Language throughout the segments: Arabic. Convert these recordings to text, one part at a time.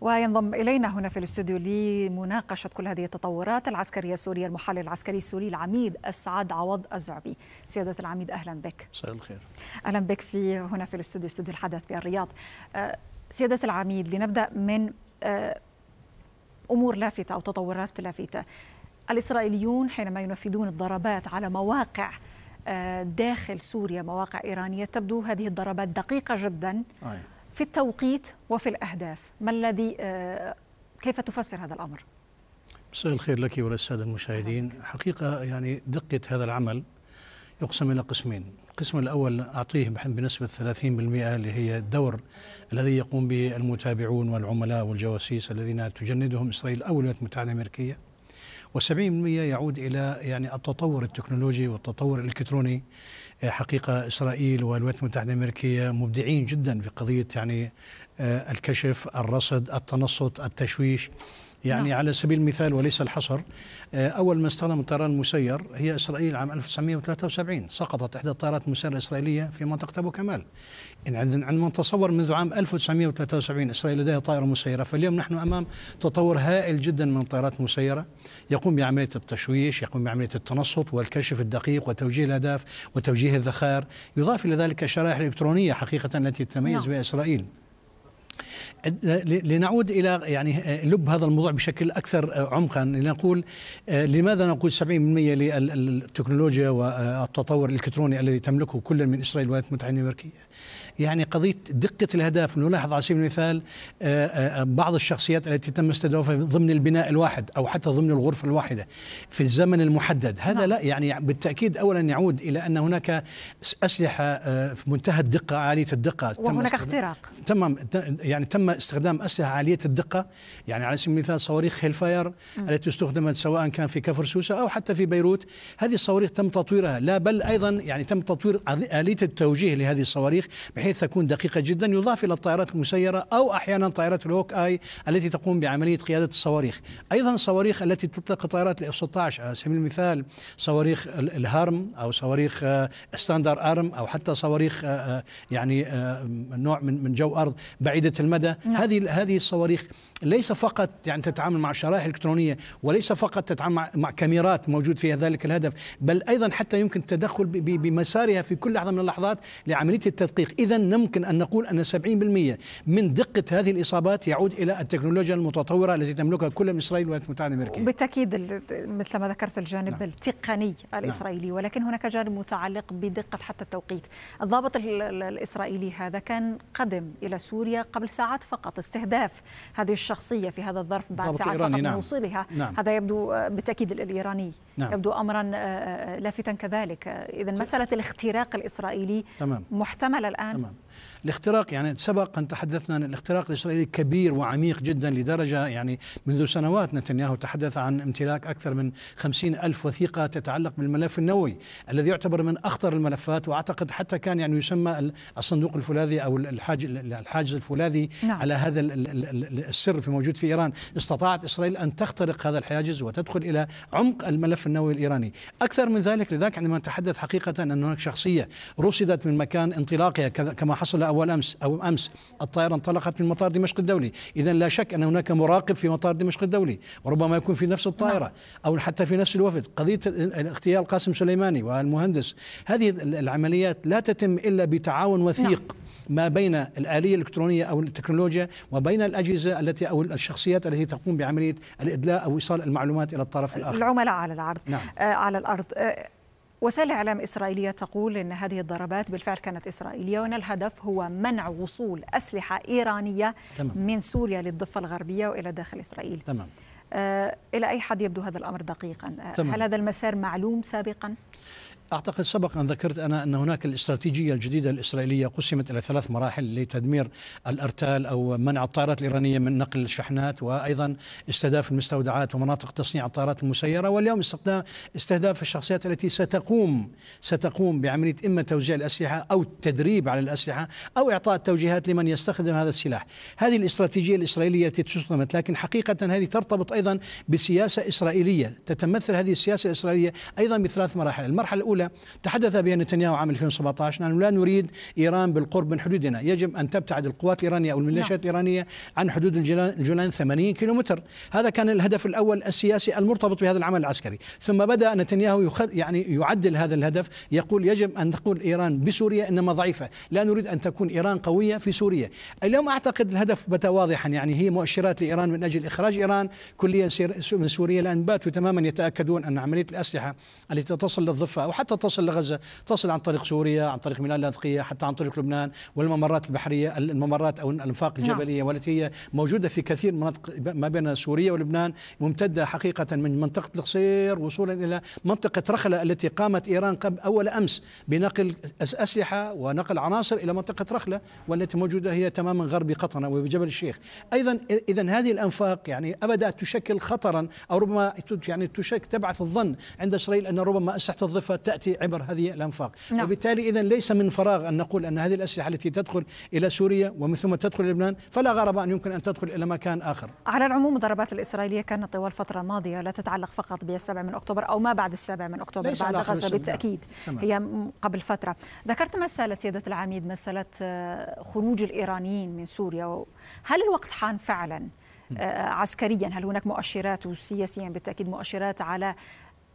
وينضم إلينا هنا في الاستوديو لمناقشة كل هذه التطورات العسكرية السورية المحلل العسكري السوري العميد أسعد عوض الزعبي سيادة العميد أهلا بك مساء الخير أهلا بك في هنا في الاستوديو استوديو الحدث في الرياض أه، سيادة العميد لنبدأ من أه، أمور لافتة أو تطورات لافتة الإسرائيليون حينما ينفذون الضربات على مواقع أه، داخل سوريا مواقع إيرانية تبدو هذه الضربات دقيقة جدا في التوقيت وفي الأهداف ما الذي آه، كيف تفسر هذا الأمر؟ مساء الخير لك وللسادة المشاهدين حقيقة يعني دقة هذا العمل يقسم إلى قسمين القسم الأول أعطيه بنسبة 30% اللي هي الدور الذي يقوم به المتابعون والعملاء والجواسيس الذين تجندهم إسرائيل أو الولايات المتحدة الأمريكية و70% يعود إلى يعني التطور التكنولوجي والتطور الإلكتروني آه، حقيقة إسرائيل والولايات المتحدة الأمريكية مبدعين جدا في قضية يعني آه، الكشف الرصد التنصت التشويش يعني نعم. على سبيل المثال وليس الحصر آه، أول ما استخدم الطيران المسير هي إسرائيل عام 1973 سقطت إحدى الطائرات المسيرة الإسرائيلية في منطقة أبو كمال عندما نتصور منذ عام 1973 إسرائيل لديها طائرة مسيرة فاليوم نحن أمام تطور هائل جدا من الطائرات المسيرة يقوم بعملية التشويش يقوم بعملية التنصت والكشف الدقيق وتوجيه الأهداف وتوجيه الذخائر يضاف إلى ذلك الشرائح الإلكترونية حقيقة التي تتميز نعم. بها إسرائيل لنعود إلى يعني آه، لب هذا الموضوع بشكل أكثر آه، عمقا لنقول آه، لماذا نقول 70% للتكنولوجيا والتطور الإلكتروني الذي تملكه كل من إسرائيل والولايات المتحدة الأمريكية يعني قضية دقة الأهداف نلاحظ على سبيل المثال بعض الشخصيات التي تم استهدافها ضمن البناء الواحد أو حتى ضمن الغرفة الواحدة في الزمن المحدد هذا نعم. لا يعني بالتأكيد أولا يعود إلى أن هناك أسلحة في منتهى الدقة عالية الدقة وهناك اختراق تمام يعني تم استخدام اسلحه عاليه الدقه يعني على سبيل المثال صواريخ هيلفاير التي استخدمت سواء كان في كفر سوسه او حتى في بيروت هذه الصواريخ تم تطويرها لا بل ايضا يعني تم تطوير اليه التوجيه لهذه الصواريخ بحيث تكون دقيقه جدا يضاف الى الطائرات المسيره او احيانا طائرات الهوك اي التي تقوم بعمليه قياده الصواريخ ايضا الصواريخ التي تطلق طائرات الاف 16 على سبيل المثال صواريخ الهارم او صواريخ ستاندر آه، ارم او حتى صواريخ آه، آه، يعني نوع من جو ارض بعيده المدى هذا نعم. هذه هذه الصواريخ ليس فقط يعني تتعامل مع شرائح الكترونيه وليس فقط تتعامل مع, كاميرات موجود فيها ذلك الهدف بل ايضا حتى يمكن التدخل بمسارها في كل لحظه من اللحظات لعمليه التدقيق اذا يمكن ان نقول ان 70% من دقه هذه الاصابات يعود الى التكنولوجيا المتطوره التي تملكها كل من اسرائيل والولايات المتحده الامريكيه بالتاكيد مثل ما ذكرت الجانب نعم. التقني نعم. الاسرائيلي نعم. ولكن هناك جانب متعلق بدقه حتى التوقيت الضابط الاسرائيلي هذا كان قدم الى سوريا قبل ساعات ساعات فقط استهداف هذه الشخصية في هذا الظرف بعد ساعات فقط من نعم. وصولها نعم. هذا يبدو آه، بالتأكيد الإيراني نعم. يبدو امرا آه، آه، آه، لافتا كذلك اذا مساله الاختراق الاسرائيلي تمام. محتمله الان تمام. الاختراق يعني سبق ان تحدثنا ان الاختراق الاسرائيلي كبير وعميق جدا لدرجه يعني منذ سنوات نتنياهو تحدث عن امتلاك اكثر من خمسين الف وثيقه تتعلق بالملف النووي الذي يعتبر من اخطر الملفات واعتقد حتى كان يعني يسمى الصندوق الفولاذي او الحاج الحاجز الفولاذي نعم. على هذا السر في موجود في ايران استطاعت اسرائيل ان تخترق هذا الحاجز وتدخل الى عمق الملف النووي الإيراني أكثر من ذلك لذلك عندما نتحدث حقيقة أن هناك شخصية رصدت من مكان انطلاقها كما حصل أول أمس أو أمس الطائرة انطلقت من مطار دمشق الدولي إذا لا شك أن هناك مراقب في مطار دمشق الدولي وربما يكون في نفس الطائرة نعم. أو حتى في نفس الوفد قضية اغتيال قاسم سليماني والمهندس هذه العمليات لا تتم إلا بتعاون وثيق نعم. ما بين الآلية الإلكترونية أو التكنولوجيا وبين الأجهزة التي أو الشخصيات التي تقوم بعملية الإدلاء أو إيصال المعلومات إلى الطرف الآخر العملاء على العرض نعم. آه على الأرض آه وسائل إعلام إسرائيلية تقول أن هذه الضربات بالفعل كانت إسرائيلية وأن الهدف هو منع وصول أسلحة إيرانية تمام. من سوريا للضفة الغربية وإلى داخل إسرائيل تمام. آه إلى أي حد يبدو هذا الأمر دقيقا آه، تمام. هل هذا المسار معلوم سابقا؟ أعتقد سبق أن ذكرت أنا أن هناك الاستراتيجية الجديدة الإسرائيلية قسمت إلى ثلاث مراحل لتدمير الأرتال أو منع الطائرات الإيرانية من نقل الشحنات وأيضا استهداف المستودعات ومناطق تصنيع الطائرات المسيرة واليوم استخدام استهداف الشخصيات التي ستقوم ستقوم بعملية إما توزيع الأسلحة أو التدريب على الأسلحة أو إعطاء التوجيهات لمن يستخدم هذا السلاح هذه الاستراتيجية الإسرائيلية التي تستخدمت لكن حقيقة هذه ترتبط أيضا بسياسة إسرائيلية تتمثل هذه السياسة الإسرائيلية أيضا بثلاث مراحل المرحلة الأولى تحدث بها نتنياهو عام 2017 نحن لا نريد إيران بالقرب من حدودنا يجب أن تبتعد القوات الإيرانية أو الميليشيات نعم. الإيرانية عن حدود الجولان 80 كيلومتر هذا كان الهدف الأول السياسي المرتبط بهذا العمل العسكري ثم بدأ نتنياهو يخد يعني يعدل هذا الهدف يقول يجب أن تقول إيران بسوريا إنما ضعيفة لا نريد أن تكون إيران قوية في سوريا اليوم أعتقد الهدف بات واضحا يعني هي مؤشرات لإيران من أجل إخراج إيران كليا من سوريا لأن باتوا تماما يتأكدون أن عملية الأسلحة التي تصل للضفة أو حتى حتى تصل لغزة تصل عن طريق سوريا عن طريق ميناء اللاذقية حتى عن طريق لبنان والممرات البحرية الممرات أو الأنفاق نعم. الجبلية نعم. والتي هي موجودة في كثير مناطق ما بين سوريا ولبنان ممتدة حقيقة من منطقة القصير وصولا إلى منطقة رخلة التي قامت إيران قبل أول أمس بنقل أسلحة ونقل عناصر إلى منطقة رخلة والتي موجودة هي تماما غرب قطنة وبجبل الشيخ أيضا إذا هذه الأنفاق يعني أبدأت تشكل خطرا أو ربما يعني تشك تبعث الظن عند إسرائيل أن ربما أسلحة الضفة تأتي عبر هذه الأنفاق نعم. وبالتالي إذا ليس من فراغ أن نقول أن هذه الأسلحة التي تدخل إلى سوريا ومن ثم تدخل لبنان فلا غرابة أن يمكن أن تدخل إلى مكان آخر على العموم الضربات الإسرائيلية كانت طوال الفترة الماضية لا تتعلق فقط ب7 من أكتوبر أو ما بعد السابع من أكتوبر بعد غزة بالتأكيد تمام. هي قبل فترة ذكرت مسألة سيادة العميد مسألة آه، خروج الإيرانيين من سوريا هل الوقت حان فعلا آه، عسكريا هل هناك مؤشرات وسياسيا بالتاكيد مؤشرات على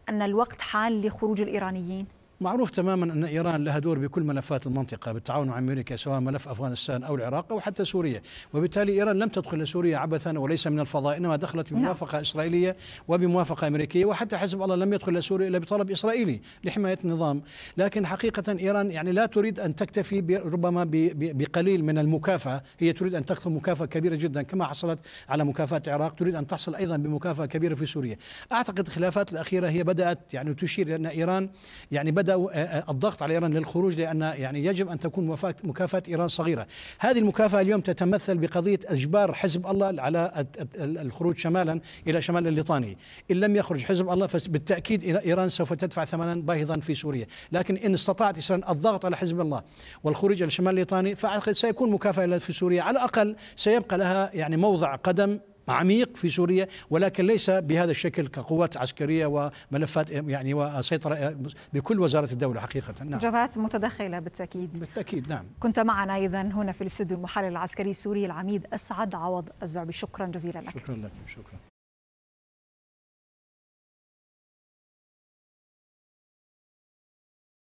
أن الوقت حان لخروج الإيرانيين؟ معروف تماما أن إيران لها دور بكل ملفات المنطقة بالتعاون مع أمريكا سواء ملف أفغانستان أو العراق أو حتى سوريا وبالتالي إيران لم تدخل سوريا عبثا وليس من الفضاء إنما دخلت نعم. بموافقة إسرائيلية وبموافقة أمريكية وحتى حزب الله لم يدخل سوريا إلا بطلب إسرائيلي لحماية النظام لكن حقيقة إيران يعني لا تريد أن تكتفي ربما بقليل من المكافأة هي تريد أن تخطو مكافأة كبيرة جدا كما حصلت على مكافأة العراق تريد أن تحصل أيضا بمكافأة كبيرة في سوريا أعتقد الخلافات الأخيرة هي بدأت يعني تشير ان إيران يعني بدأ مدى آه، آه، الضغط على ايران للخروج لان يعني يجب ان تكون مكافاه ايران صغيره، هذه المكافاه اليوم تتمثل بقضيه اجبار حزب الله على الخروج شمالا الى شمال الليطاني، ان لم يخرج حزب الله فبالتاكيد ايران سوف تدفع ثمنا باهظا في سوريا، لكن ان استطاعت اسرائيل الضغط على حزب الله والخروج الى شمال الليطاني فاعتقد سيكون مكافاه في سوريا على الاقل سيبقى لها يعني موضع قدم عميق في سوريا ولكن ليس بهذا الشكل كقوات عسكريه وملفات يعني وسيطره بكل وزاره الدوله حقيقه نعم جبهات متدخله بالتاكيد بالتاكيد نعم كنت معنا ايضا هنا في الاستوديو المحلل العسكري السوري العميد اسعد عوض الزعبي شكرا جزيلا لك شكرا لك شكرا